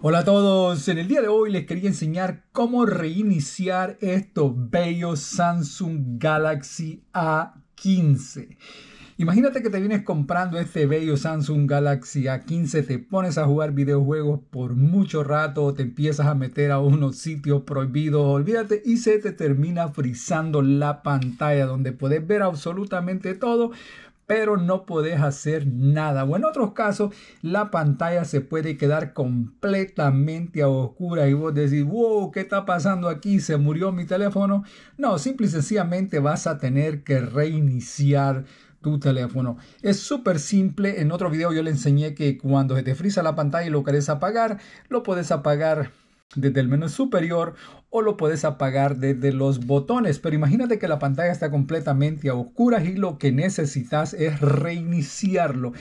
Hola a todos, en el día de hoy les quería enseñar cómo reiniciar estos bellos Samsung Galaxy A15. Imagínate que te vienes comprando este bello Samsung Galaxy A15, te pones a jugar videojuegos por mucho rato, te empiezas a meter a unos sitios prohibidos, olvídate, y se te termina frizando la pantalla donde puedes ver absolutamente todo, pero no podés hacer nada. O en otros casos, la pantalla se puede quedar completamente a oscura y vos decís, wow, ¿qué está pasando aquí? ¿Se murió mi teléfono? No, simple y sencillamente vas a tener que reiniciar tu teléfono. Es súper simple. En otro video yo le enseñé que cuando se te frisa la pantalla y lo querés apagar, lo puedes apagar desde el menú superior o lo puedes apagar desde los botones. Pero imagínate que la pantalla está completamente a oscuras y lo que necesitas es reiniciarlo.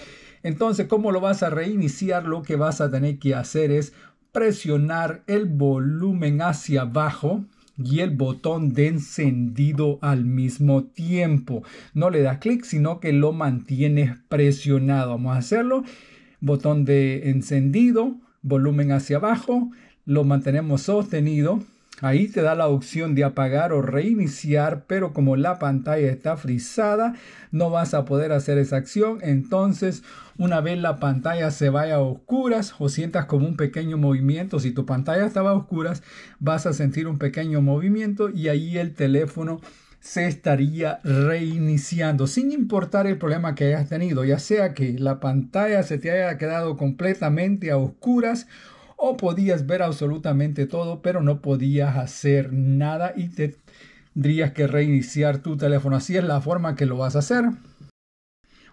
Entonces, ¿cómo lo vas a reiniciar? Lo que vas a tener que hacer es presionar el volumen hacia abajo y el botón de encendido al mismo tiempo. No le das clic, sino que lo mantienes presionado. Vamos a hacerlo. Botón de encendido, volumen hacia abajo, lo mantenemos sostenido. Ahí te da la opción de apagar o reiniciar, pero como la pantalla está frisada, no vas a poder hacer esa acción. Entonces, una vez la pantalla se vaya a oscuras o sientas como un pequeño movimiento, si tu pantalla estaba a oscuras, vas a sentir un pequeño movimiento y ahí el teléfono se estaría reiniciando sin importar el problema que hayas tenido, ya sea que la pantalla se te haya quedado completamente a oscuras o podías ver absolutamente todo, pero no podías hacer nada y te tendrías que reiniciar tu teléfono. Así es la forma que lo vas a hacer.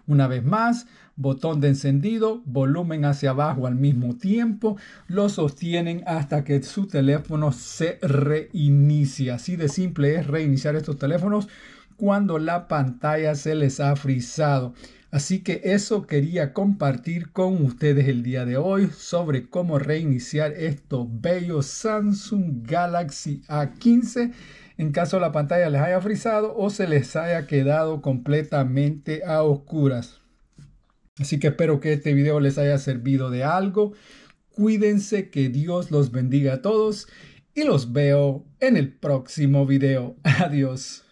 Una vez más, botón de encendido, volumen hacia abajo al mismo tiempo, lo sostienen hasta que su teléfono se reinicia. Así de simple es reiniciar estos teléfonos cuando la pantalla se les ha frizado. Así que eso quería compartir con ustedes el día de hoy sobre cómo reiniciar estos bellos Samsung Galaxy A15 en caso la pantalla les haya frizado o se les haya quedado completamente a oscuras. Así que espero que este video les haya servido de algo. Cuídense, que Dios los bendiga a todos y los veo en el próximo video. Adiós.